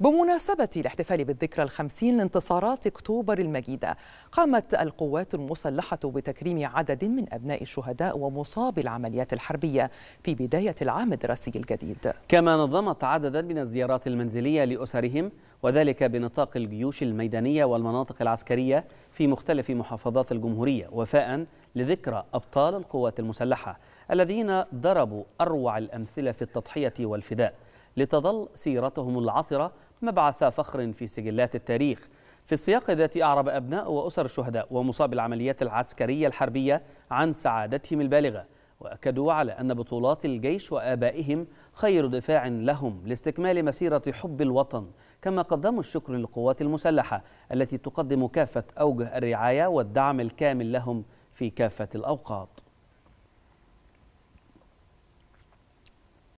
بمناسبة الاحتفال بالذكرى الخمسين لانتصارات أكتوبر المجيدة قامت القوات المسلحة بتكريم عدد من أبناء الشهداء ومصابي العمليات الحربية في بداية العام الدراسي الجديد كما نظمت عددا من الزيارات المنزلية لأسرهم وذلك بنطاق الجيوش الميدانية والمناطق العسكرية في مختلف محافظات الجمهورية وفاء لذكرى أبطال القوات المسلحة الذين ضربوا أروع الأمثلة في التضحية والفداء لتظل سيرتهم العثرة مبعث فخر في سجلات التاريخ في السياق الذي أعرب أبناء وأسر الشهداء ومصاب العمليات العسكرية الحربية عن سعادتهم البالغة وأكدوا على أن بطولات الجيش وآبائهم خير دفاع لهم لاستكمال مسيرة حب الوطن كما قدموا الشكر للقوات المسلحة التي تقدم كافة أوجه الرعاية والدعم الكامل لهم في كافة الأوقات